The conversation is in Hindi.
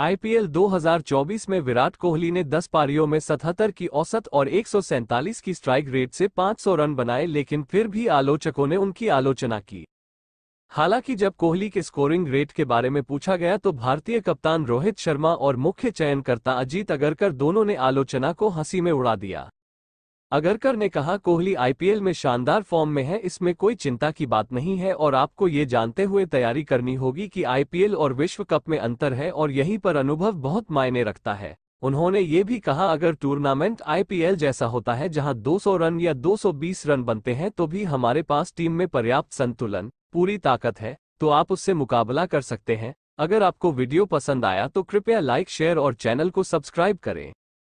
आईपीएल 2024 में विराट कोहली ने 10 पारियों में 77 की औसत और एक की स्ट्राइक रेट से 500 रन बनाए लेकिन फिर भी आलोचकों ने उनकी आलोचना की हालांकि जब कोहली के स्कोरिंग रेट के बारे में पूछा गया तो भारतीय कप्तान रोहित शर्मा और मुख्य चयनकर्ता अजीत अगरकर दोनों ने आलोचना को हंसी में उड़ा दिया अगरकर ने कहा कोहली आईपीएल में शानदार फॉर्म में है इसमें कोई चिंता की बात नहीं है और आपको ये जानते हुए तैयारी करनी होगी कि आईपीएल और विश्व कप में अंतर है और यहीं पर अनुभव बहुत मायने रखता है उन्होंने ये भी कहा अगर टूर्नामेंट आईपीएल जैसा होता है जहां 200 रन या 220 रन बनते हैं तो भी हमारे पास टीम में पर्याप्त संतुलन पूरी ताकत है तो आप उससे मुकाबला कर सकते हैं अगर आपको वीडियो पसंद आया तो कृपया लाइक शेयर और चैनल को सब्सक्राइब करें